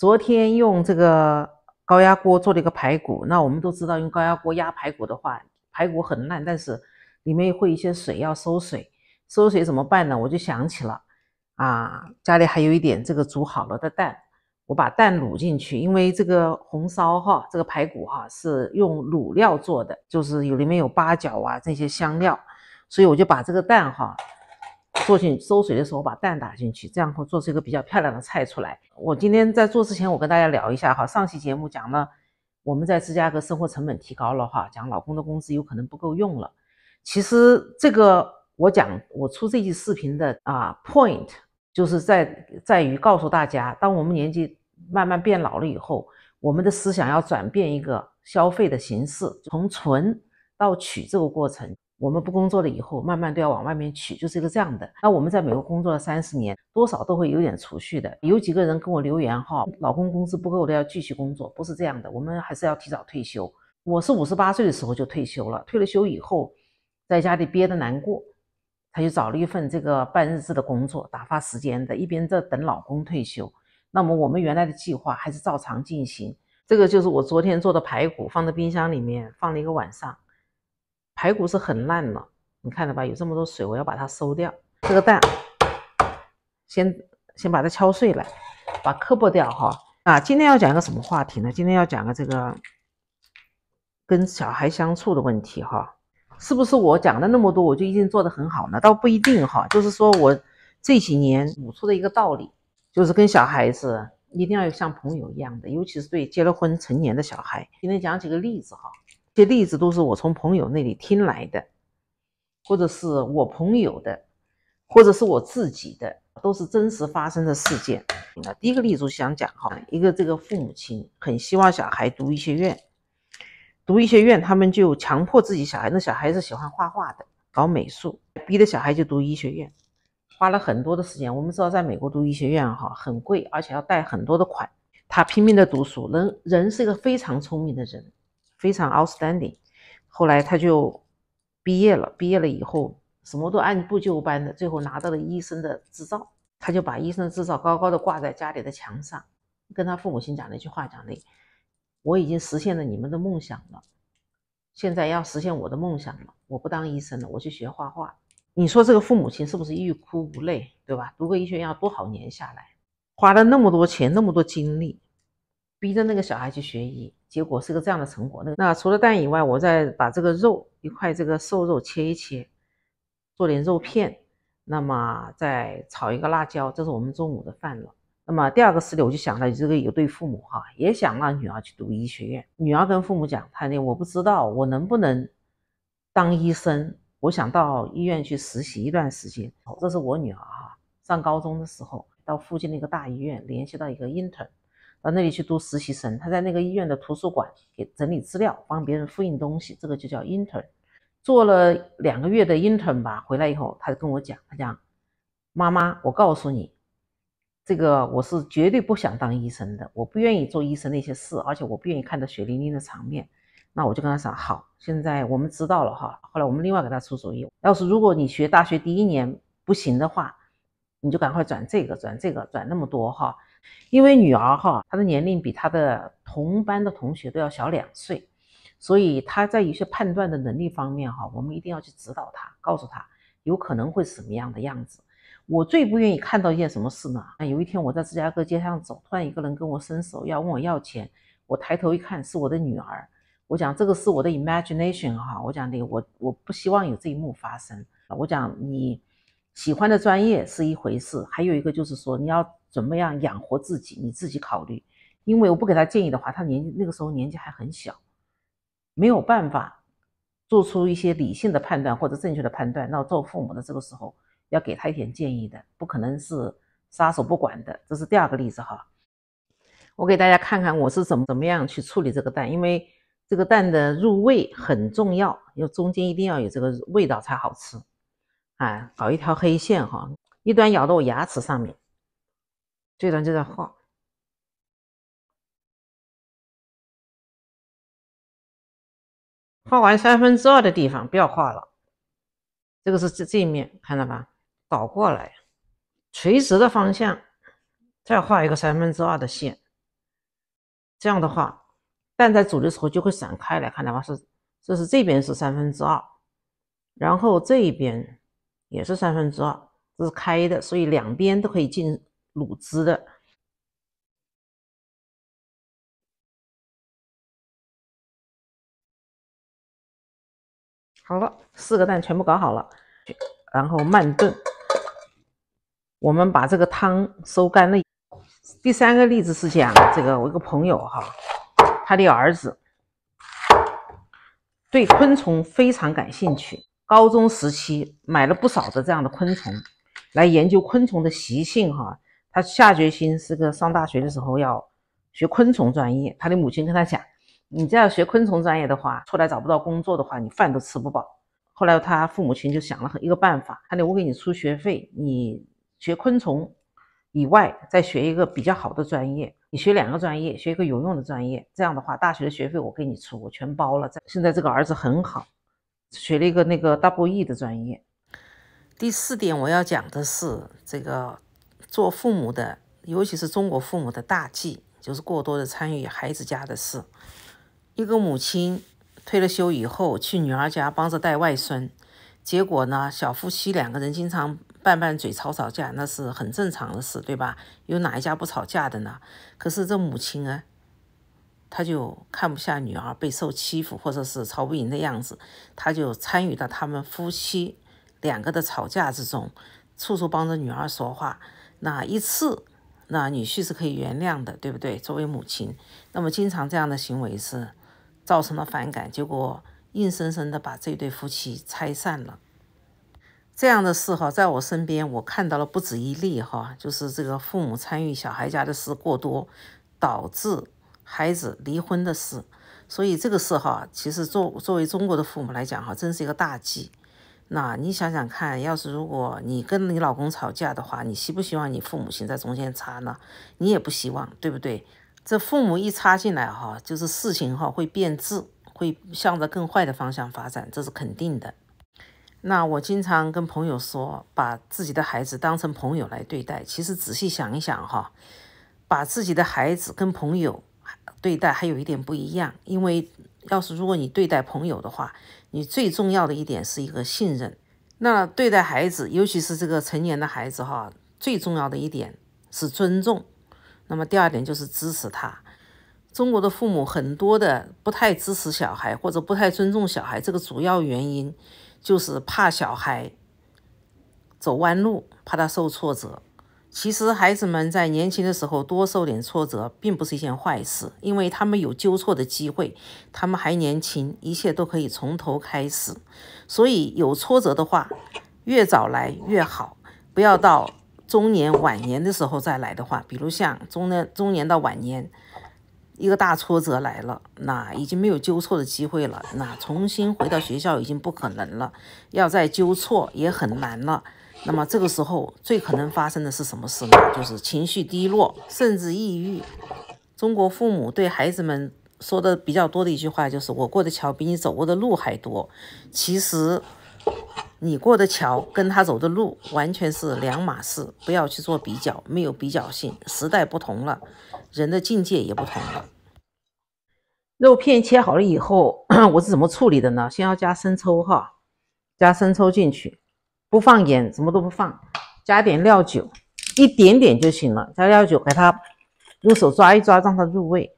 昨天用这个高压锅做了一个排骨，那我们都知道用高压锅压排骨的话，排骨很烂，但是里面会一些水要收水，收水怎么办呢？我就想起了，啊，家里还有一点这个煮好了的蛋，我把蛋卤进去，因为这个红烧哈，这个排骨哈是用卤料做的，就是有里面有八角啊这些香料，所以我就把这个蛋哈。做进收水的时候，把蛋打进去，这样会做出一个比较漂亮的菜出来。我今天在做之前，我跟大家聊一下哈。上期节目讲了我们在芝加哥生活成本提高了哈，讲老公的工资有可能不够用了。其实这个我讲我出这期视频的啊 point 就是在在于告诉大家，当我们年纪慢慢变老了以后，我们的思想要转变一个消费的形式，从存到取这个过程。我们不工作了以后，慢慢都要往外面取，就是一个这样的。那我们在美国工作了三十年，多少都会有点储蓄的。有几个人跟我留言哈，老公工资不够，都要继续工作，不是这样的。我们还是要提早退休。我是五十八岁的时候就退休了。退了休以后，在家里憋得难过，他就找了一份这个半日制的工作，打发时间的。一边在等老公退休。那么我们原来的计划还是照常进行。这个就是我昨天做的排骨，放在冰箱里面放了一个晚上。排骨是很烂了，你看到吧？有这么多水，我要把它收掉。这个蛋，先先把它敲碎了，把壳剥掉哈。啊，今天要讲一个什么话题呢？今天要讲个这个跟小孩相处的问题哈。是不是我讲了那么多，我就一定做得很好呢？倒不一定哈。就是说我这几年悟出的一个道理，就是跟小孩子一定要有像朋友一样的，尤其是对结了婚成年的小孩。今天讲几个例子哈。些例子都是我从朋友那里听来的，或者是我朋友的，或者是我自己的，都是真实发生的事件。那第一个例子想讲哈，一个这个父母亲很希望小孩读医学院，读医学院，他们就强迫自己小孩。那小孩是喜欢画画的，搞美术，逼着小孩就读医学院，花了很多的时间。我们知道，在美国读医学院哈很贵，而且要贷很多的款。他拼命的读书，人人是一个非常聪明的人。非常 outstanding，后来他就毕业了。毕业了以后，什么都按部就班的，最后拿到了医生的执照。他就把医生的执照高高的挂在家里的墙上，跟他父母亲讲了一句话：“讲的，我已经实现了你们的梦想了，现在要实现我的梦想了，我不当医生了，我去学画画。”你说这个父母亲是不是欲哭无泪？对吧？读个医学院要多少年下来，花了那么多钱，那么多精力，逼着那个小孩去学医。结果是个这样的成果。那那除了蛋以外，我再把这个肉一块这个瘦肉切一切，做点肉片，那么再炒一个辣椒，这是我们中午的饭了。那么第二个事例，我就想到，这个有对父母哈，也想让女儿去读医学院。女儿跟父母讲，她那我不知道我能不能当医生，我想到医院去实习一段时间。这是我女儿哈，上高中的时候到附近的一个大医院联系到一个 intern。到那里去读实习生，他在那个医院的图书馆给整理资料，帮别人复印东西，这个就叫 intern。做了两个月的 intern 吧，回来以后他就跟我讲，他讲妈妈，我告诉你，这个我是绝对不想当医生的，我不愿意做医生那些事，而且我不愿意看到血淋淋的场面。那我就跟他讲，好，现在我们知道了哈。后来我们另外给他出主意，要是如果你学大学第一年不行的话，你就赶快转这个，转这个，转那么多哈。因为女儿哈，她的年龄比她的同班的同学都要小两岁，所以她在一些判断的能力方面哈，我们一定要去指导她，告诉她有可能会什么样的样子。我最不愿意看到一件什么事呢？啊，有一天我在芝加哥街上走，突然一个人跟我伸手要问我要钱，我抬头一看是我的女儿，我讲这个是我的 imagination 哈，我讲的我我不希望有这一幕发生。我讲你喜欢的专业是一回事，还有一个就是说你要。怎么样养活自己？你自己考虑，因为我不给他建议的话，他年纪那个时候年纪还很小，没有办法做出一些理性的判断或者正确的判断。那做父母的这个时候要给他一点建议的，不可能是撒手不管的。这是第二个例子哈，我给大家看看我是怎么怎么样去处理这个蛋，因为这个蛋的入味很重要，要中间一定要有这个味道才好吃。啊，搞一条黑线哈，一端咬到我牙齿上面。这段就在画，画完三分之二的地方不要画了。这个是这这一面，看到吧？倒过来，垂直的方向再画一个三分之二的线。这样的话，蛋在煮的时候就会散开。来看的话，是这是这边是三分之二，然后这一边也是三分之二，这是开的，所以两边都可以进。卤汁的，好了，四个蛋全部搞好了，然后慢炖。我们把这个汤收干了。第三个例子是讲这个，我一个朋友哈，他的儿子对昆虫非常感兴趣，高中时期买了不少的这样的昆虫来研究昆虫的习性哈。他下决心是个上大学的时候要学昆虫专业。他的母亲跟他讲：“你这样学昆虫专业的话，出来找不到工作的话，你饭都吃不饱。”后来他父母亲就想了一个办法：“他得我给你出学费，你学昆虫以外再学一个比较好的专业，你学两个专业，学一个有用的专业。这样的话，大学的学费我给你出，我全包了。”现在这个儿子很好，学了一个那个 double E 的专业。第四点我要讲的是这个。做父母的，尤其是中国父母的大忌，就是过多的参与孩子家的事。一个母亲退了休以后去女儿家帮着带外孙，结果呢，小夫妻两个人经常拌拌嘴、吵吵架，那是很正常的事，对吧？有哪一家不吵架的呢？可是这母亲啊，她就看不下女儿被受欺负或者是吵不赢的样子，她就参与到他们夫妻两个的吵架之中，处处帮着女儿说话。那一次，那女婿是可以原谅的，对不对？作为母亲，那么经常这样的行为是造成了反感，结果硬生生的把这对夫妻拆散了。这样的事哈，在我身边我看到了不止一例哈，就是这个父母参与小孩家的事过多，导致孩子离婚的事。所以这个事哈，其实作作为中国的父母来讲哈，真是一个大忌。那你想想看，要是如果你跟你老公吵架的话，你希不希望你父母亲在中间插呢？你也不希望，对不对？这父母一插进来哈，就是事情哈会变质，会向着更坏的方向发展，这是肯定的。那我经常跟朋友说，把自己的孩子当成朋友来对待。其实仔细想一想哈，把自己的孩子跟朋友对待还有一点不一样，因为。要是如果你对待朋友的话，你最重要的一点是一个信任。那对待孩子，尤其是这个成年的孩子哈，最重要的一点是尊重。那么第二点就是支持他。中国的父母很多的不太支持小孩或者不太尊重小孩，这个主要原因就是怕小孩走弯路，怕他受挫折。其实孩子们在年轻的时候多受点挫折，并不是一件坏事，因为他们有纠错的机会，他们还年轻，一切都可以从头开始。所以有挫折的话，越早来越好，不要到中年晚年的时候再来的话，比如像中年中年到晚年，一个大挫折来了，那已经没有纠错的机会了，那重新回到学校已经不可能了，要再纠错也很难了。那么这个时候最可能发生的是什么事呢？就是情绪低落，甚至抑郁。中国父母对孩子们说的比较多的一句话就是：“我过的桥比你走过的路还多。”其实，你过的桥跟他走的路完全是两码事，不要去做比较，没有比较性。时代不同了，人的境界也不同了。肉片切好了以后，我是怎么处理的呢？先要加生抽哈，加生抽进去。不放盐，什么都不放，加点料酒，一点点就行了。加料酒，给它用手抓一抓，让它入味。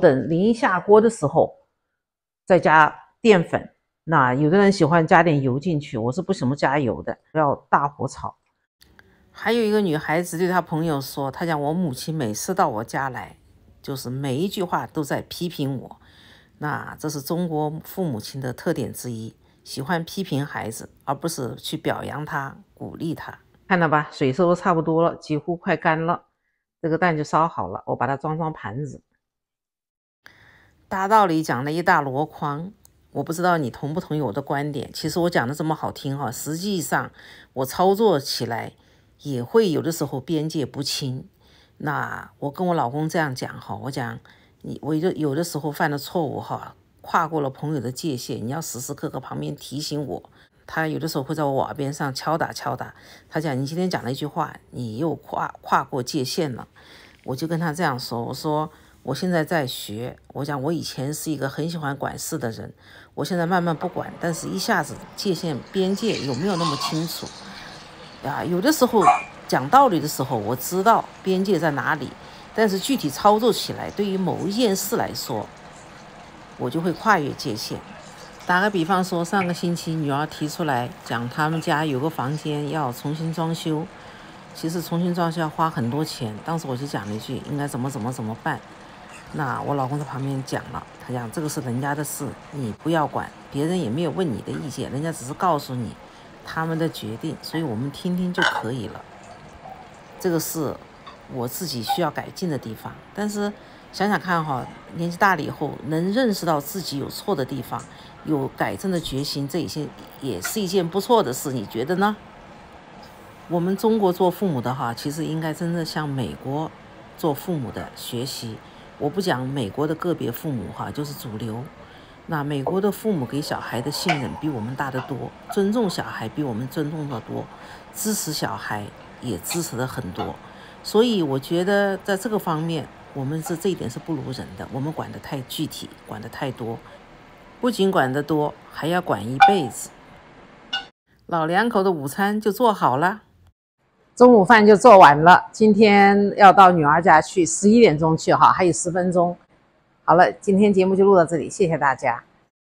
等临下锅的时候再加淀粉。那有的人喜欢加点油进去，我是不喜欢加油的，要大火炒。还有一个女孩子对她朋友说：“她讲我母亲每次到我家来，就是每一句话都在批评我。那这是中国父母亲的特点之一。”喜欢批评孩子，而不是去表扬他、鼓励他。看到吧，水收的差不多了，几乎快干了，这个蛋就烧好了。我把它装上盘子。大道理讲了一大箩筐，我不知道你同不同意我的观点。其实我讲的这么好听哈，实际上我操作起来也会有的时候边界不清。那我跟我老公这样讲哈，我讲你，我就有的时候犯了错误哈。跨过了朋友的界限，你要时时刻刻旁边提醒我。他有的时候会在我耳边上敲打敲打，他讲你今天讲了一句话，你又跨跨过界限了。我就跟他这样说，我说我现在在学。我讲我以前是一个很喜欢管事的人，我现在慢慢不管，但是一下子界限边界有没有那么清楚？啊，有的时候讲道理的时候我知道边界在哪里，但是具体操作起来，对于某一件事来说。我就会跨越界限。打个比方说，上个星期女儿提出来讲他们家有个房间要重新装修，其实重新装修要花很多钱。当时我就讲了一句应该怎么怎么怎么办。那我老公在旁边讲了，他讲这个是人家的事，你不要管，别人也没有问你的意见，人家只是告诉你他们的决定，所以我们听听就可以了。这个是我自己需要改进的地方，但是。想想看哈，年纪大了以后能认识到自己有错的地方，有改正的决心，这些也是一件不错的事。你觉得呢？我们中国做父母的哈，其实应该真的向美国做父母的学习。我不讲美国的个别父母哈，就是主流。那美国的父母给小孩的信任比我们大得多，尊重小孩比我们尊重的多，支持小孩也支持的很多。所以我觉得在这个方面。我们是这一点是不如人的，我们管的太具体，管的太多，不仅管得多，还要管一辈子。老两口的午餐就做好了，中午饭就做完了。今天要到女儿家去，十一点钟去哈，还有十分钟。好了，今天节目就录到这里，谢谢大家。